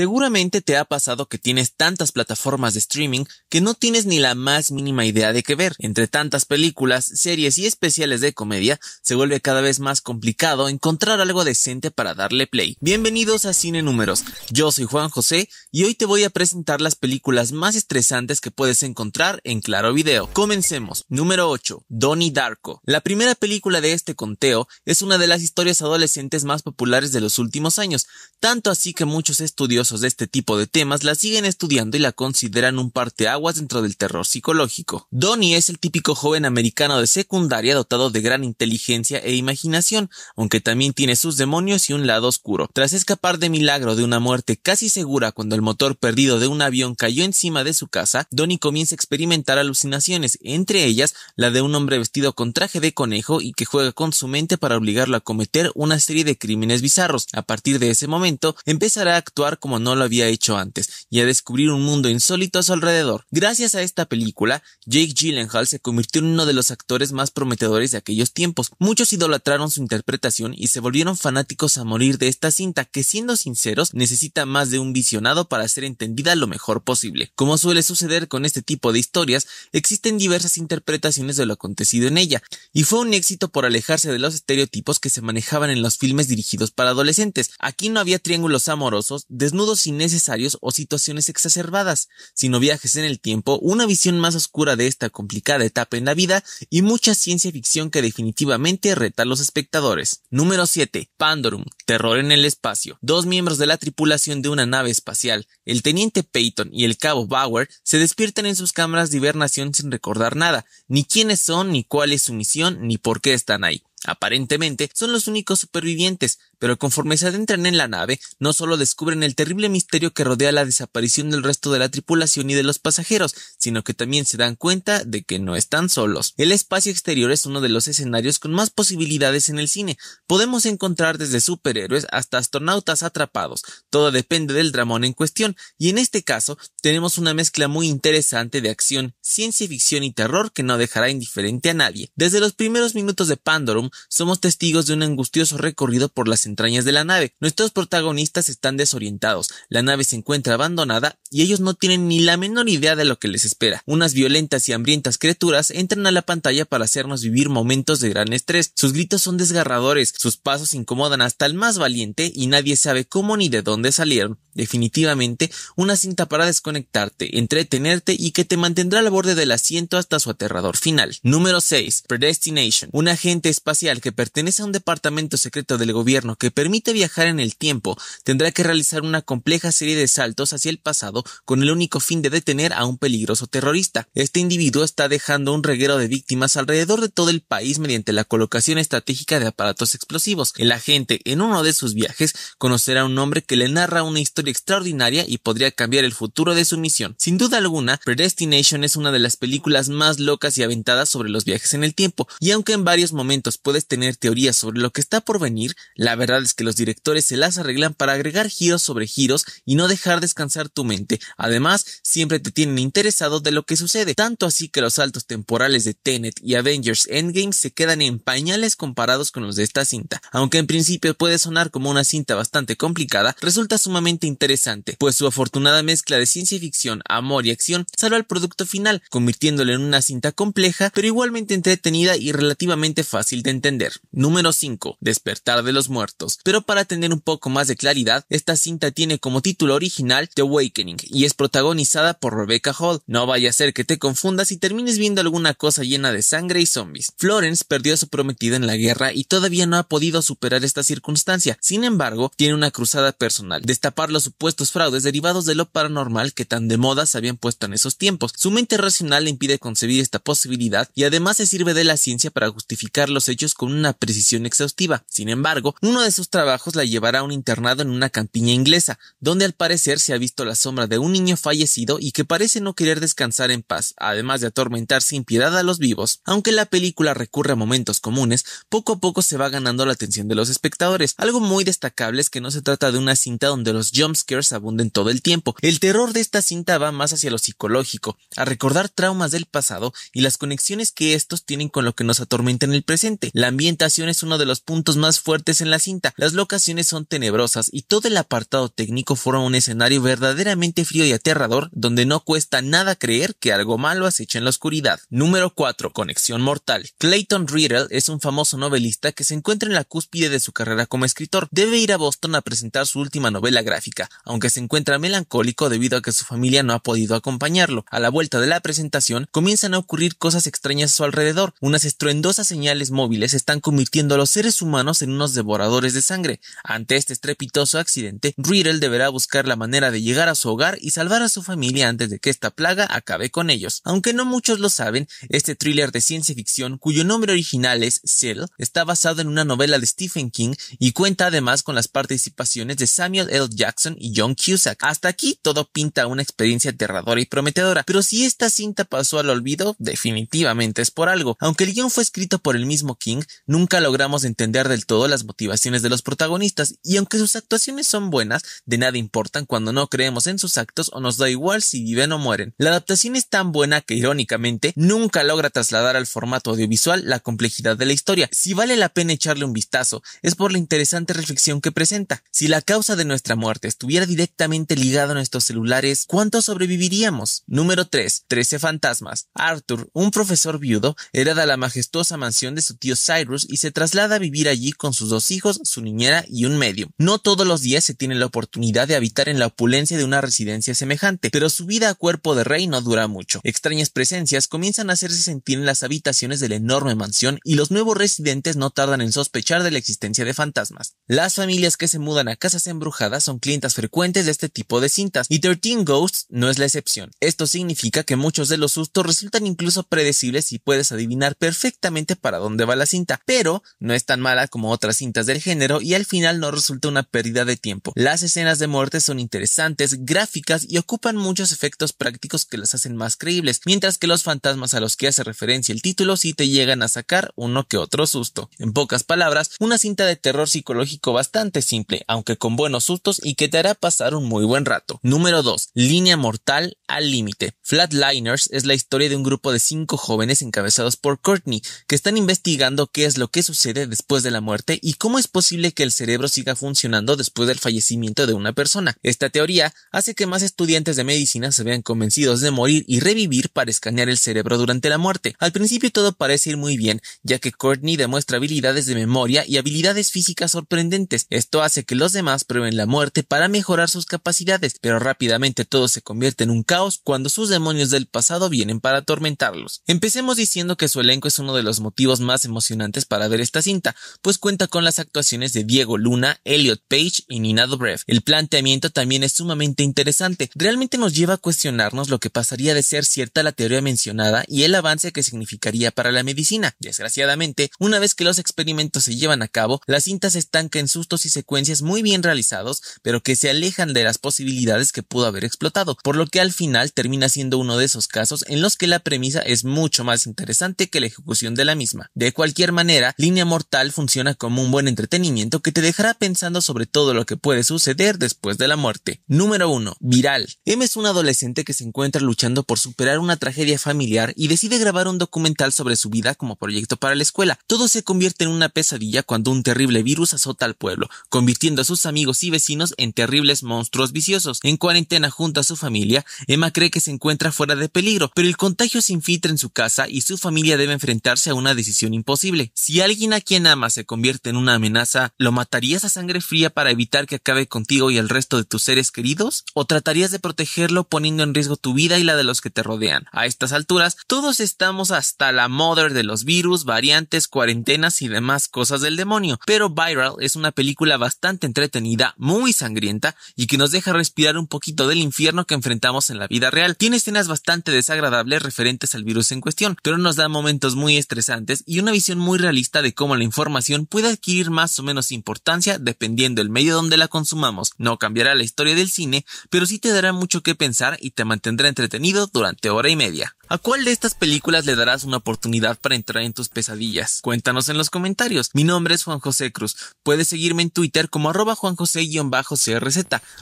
Seguramente te ha pasado que tienes tantas plataformas de streaming que no tienes ni la más mínima idea de qué ver. Entre tantas películas, series y especiales de comedia, se vuelve cada vez más complicado encontrar algo decente para darle play. Bienvenidos a Cine Números. Yo soy Juan José y hoy te voy a presentar las películas más estresantes que puedes encontrar en Claro Video. Comencemos. Número 8. Donnie Darko. La primera película de este conteo es una de las historias adolescentes más populares de los últimos años, tanto así que muchos estudios de este tipo de temas la siguen estudiando y la consideran un parteaguas dentro del terror psicológico. Donnie es el típico joven americano de secundaria dotado de gran inteligencia e imaginación, aunque también tiene sus demonios y un lado oscuro. Tras escapar de milagro de una muerte casi segura cuando el motor perdido de un avión cayó encima de su casa, Donnie comienza a experimentar alucinaciones, entre ellas la de un hombre vestido con traje de conejo y que juega con su mente para obligarlo a cometer una serie de crímenes bizarros. A partir de ese momento, empezará a actuar como no lo había hecho antes y a descubrir un mundo insólito a su alrededor. Gracias a esta película, Jake Gyllenhaal se convirtió en uno de los actores más prometedores de aquellos tiempos. Muchos idolatraron su interpretación y se volvieron fanáticos a morir de esta cinta que siendo sinceros necesita más de un visionado para ser entendida lo mejor posible. Como suele suceder con este tipo de historias, existen diversas interpretaciones de lo acontecido en ella y fue un éxito por alejarse de los estereotipos que se manejaban en los filmes dirigidos para adolescentes. Aquí no había triángulos amorosos, desnudos nudos innecesarios o situaciones exacerbadas, sino viajes en el tiempo, una visión más oscura de esta complicada etapa en la vida y mucha ciencia ficción que definitivamente reta a los espectadores. Número 7. Pandorum, terror en el espacio. Dos miembros de la tripulación de una nave espacial, el teniente Peyton y el cabo Bauer, se despiertan en sus cámaras de hibernación sin recordar nada, ni quiénes son, ni cuál es su misión, ni por qué están ahí. Aparentemente son los únicos supervivientes, pero conforme se adentran en la nave, no solo descubren el terrible misterio que rodea la desaparición del resto de la tripulación y de los pasajeros, sino que también se dan cuenta de que no están solos. El espacio exterior es uno de los escenarios con más posibilidades en el cine. Podemos encontrar desde superhéroes hasta astronautas atrapados. Todo depende del dramón en cuestión, y en este caso tenemos una mezcla muy interesante de acción, ciencia ficción y terror que no dejará indiferente a nadie. Desde los primeros minutos de Pandorum somos testigos de un angustioso recorrido por las entrañas de la nave. Nuestros protagonistas están desorientados, la nave se encuentra abandonada y ellos no tienen ni la menor idea de lo que les espera. Unas violentas y hambrientas criaturas entran a la pantalla para hacernos vivir momentos de gran estrés. Sus gritos son desgarradores, sus pasos incomodan hasta el más valiente y nadie sabe cómo ni de dónde salieron. Definitivamente, una cinta para desconectarte, entretenerte y que te mantendrá al borde del asiento hasta su aterrador final. Número 6. Predestination. Un agente espacial que pertenece a un departamento secreto del gobierno que permite viajar en el tiempo tendrá que realizar una compleja serie de saltos hacia el pasado con el único fin de detener a un peligroso terrorista. Este individuo está dejando un reguero de víctimas alrededor de todo el país mediante la colocación estratégica de aparatos explosivos. El agente, en uno de sus viajes, conocerá a un hombre que le narra una historia extraordinaria y podría cambiar el futuro de su misión. Sin duda alguna, Predestination es una de las películas más locas y aventadas sobre los viajes en el tiempo, y aunque en varios momentos puedes tener teorías sobre lo que está por venir, la verdad es que los directores se las arreglan para agregar giros sobre giros y no dejar descansar tu mente. Además, siempre te tienen interesado de lo que sucede, tanto así que los saltos temporales de Tenet y Avengers Endgame se quedan en pañales comparados con los de esta cinta. Aunque en principio puede sonar como una cinta bastante complicada, resulta sumamente interesante, pues su afortunada mezcla de ciencia ficción, amor y acción salva al producto final, convirtiéndolo en una cinta compleja, pero igualmente entretenida y relativamente fácil de entender. Número 5. Despertar de los muertos. Pero para tener un poco más de claridad, esta cinta tiene como título original The Awakening y es protagonizada por Rebecca Hall. No vaya a ser que te confundas y termines viendo alguna cosa llena de sangre y zombies. Florence perdió a su prometida en la guerra y todavía no ha podido superar esta circunstancia. Sin embargo, tiene una cruzada personal, destapar los supuestos fraudes derivados de lo paranormal que tan de moda se habían puesto en esos tiempos. Su mente racional le impide concebir esta posibilidad y además se sirve de la ciencia para justificar los hechos con una precisión exhaustiva. Sin embargo, uno de sus trabajos la llevará a un internado en una campiña inglesa, donde al parecer se ha visto la sombra de un niño fallecido y que parece no querer descansar en paz, además de atormentar sin piedad a los vivos. Aunque la película recurre a momentos comunes, poco a poco se va ganando la atención de los espectadores. Algo muy destacable es que no se trata de una cinta donde los John scares abunden todo el tiempo. El terror de esta cinta va más hacia lo psicológico, a recordar traumas del pasado y las conexiones que estos tienen con lo que nos atormenta en el presente. La ambientación es uno de los puntos más fuertes en la cinta, las locaciones son tenebrosas y todo el apartado técnico forma un escenario verdaderamente frío y aterrador donde no cuesta nada creer que algo malo acecha en la oscuridad. Número 4. Conexión mortal. Clayton Riddle es un famoso novelista que se encuentra en la cúspide de su carrera como escritor. Debe ir a Boston a presentar su última novela gráfica aunque se encuentra melancólico debido a que su familia no ha podido acompañarlo. A la vuelta de la presentación comienzan a ocurrir cosas extrañas a su alrededor. Unas estruendosas señales móviles están convirtiendo a los seres humanos en unos devoradores de sangre. Ante este estrepitoso accidente, Riddle deberá buscar la manera de llegar a su hogar y salvar a su familia antes de que esta plaga acabe con ellos. Aunque no muchos lo saben, este thriller de ciencia ficción, cuyo nombre original es Cell, está basado en una novela de Stephen King y cuenta además con las participaciones de Samuel L. Jackson y John Cusack. Hasta aquí todo pinta una experiencia aterradora y prometedora, pero si esta cinta pasó al olvido, definitivamente es por algo. Aunque el guión fue escrito por el mismo King, nunca logramos entender del todo las motivaciones de los protagonistas, y aunque sus actuaciones son buenas, de nada importan cuando no creemos en sus actos o nos da igual si viven o mueren. La adaptación es tan buena que, irónicamente, nunca logra trasladar al formato audiovisual la complejidad de la historia. Si vale la pena echarle un vistazo, es por la interesante reflexión que presenta. Si la causa de nuestra muerte estuviera directamente ligado a nuestros celulares, ¿cuántos sobreviviríamos? Número 3. 13 fantasmas. Arthur, un profesor viudo, hereda la majestuosa mansión de su tío Cyrus y se traslada a vivir allí con sus dos hijos, su niñera y un medio. No todos los días se tiene la oportunidad de habitar en la opulencia de una residencia semejante, pero su vida a cuerpo de rey no dura mucho. Extrañas presencias comienzan a hacerse sentir en las habitaciones de la enorme mansión y los nuevos residentes no tardan en sospechar de la existencia de fantasmas. Las familias que se mudan a casas embrujadas son clientes frecuentes de este tipo de cintas, y 13 Ghosts no es la excepción. Esto significa que muchos de los sustos resultan incluso predecibles y puedes adivinar perfectamente para dónde va la cinta, pero no es tan mala como otras cintas del género y al final no resulta una pérdida de tiempo. Las escenas de muerte son interesantes, gráficas y ocupan muchos efectos prácticos que las hacen más creíbles, mientras que los fantasmas a los que hace referencia el título sí te llegan a sacar uno que otro susto. En pocas palabras, una cinta de terror psicológico bastante simple, aunque con buenos sustos y que te hará pasar un muy buen rato. Número 2. Línea mortal al límite. Flatliners es la historia de un grupo de cinco jóvenes encabezados por Courtney, que están investigando qué es lo que sucede después de la muerte y cómo es posible que el cerebro siga funcionando después del fallecimiento de una persona. Esta teoría hace que más estudiantes de medicina se vean convencidos de morir y revivir para escanear el cerebro durante la muerte. Al principio todo parece ir muy bien, ya que Courtney demuestra habilidades de memoria y habilidades físicas sorprendentes. Esto hace que los demás prueben la muerte para para mejorar sus capacidades, pero rápidamente todo se convierte en un caos cuando sus demonios del pasado vienen para atormentarlos. Empecemos diciendo que su elenco es uno de los motivos más emocionantes para ver esta cinta, pues cuenta con las actuaciones de Diego Luna, Elliot Page y Nina Dobrev. El planteamiento también es sumamente interesante, realmente nos lleva a cuestionarnos lo que pasaría de ser cierta la teoría mencionada y el avance que significaría para la medicina. Desgraciadamente, una vez que los experimentos se llevan a cabo, la cinta se estanca en sustos y secuencias muy bien realizados, pero que que se alejan de las posibilidades que pudo haber explotado, por lo que al final termina siendo uno de esos casos en los que la premisa es mucho más interesante que la ejecución de la misma. De cualquier manera, Línea Mortal funciona como un buen entretenimiento que te dejará pensando sobre todo lo que puede suceder después de la muerte. Número 1. Viral. M es un adolescente que se encuentra luchando por superar una tragedia familiar y decide grabar un documental sobre su vida como proyecto para la escuela. Todo se convierte en una pesadilla cuando un terrible virus azota al pueblo, convirtiendo a sus amigos y vecinos en terribles monstruos viciosos. En cuarentena junto a su familia, Emma cree que se encuentra fuera de peligro, pero el contagio se infiltra en su casa y su familia debe enfrentarse a una decisión imposible. Si alguien a quien ama se convierte en una amenaza, ¿lo matarías a sangre fría para evitar que acabe contigo y el resto de tus seres queridos? ¿O tratarías de protegerlo poniendo en riesgo tu vida y la de los que te rodean? A estas alturas, todos estamos hasta la mother de los virus, variantes, cuarentenas y demás cosas del demonio, pero Viral es una película bastante entretenida, muy sangrienta y que nos deja respirar un poquito del infierno que enfrentamos en la vida real. Tiene escenas bastante desagradables referentes al virus en cuestión, pero nos da momentos muy estresantes y una visión muy realista de cómo la información puede adquirir más o menos importancia dependiendo el medio donde la consumamos. No cambiará la historia del cine, pero sí te dará mucho que pensar y te mantendrá entretenido durante hora y media. ¿A cuál de estas películas le darás una oportunidad para entrar en tus pesadillas? Cuéntanos en los comentarios. Mi nombre es Juan José Cruz. Puedes seguirme en Twitter como arroba Juan José-CRZ.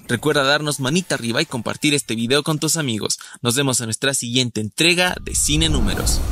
Recuerda darnos manita arriba y compartir este video con tus amigos. Nos vemos en nuestra siguiente entrega de Cine Números.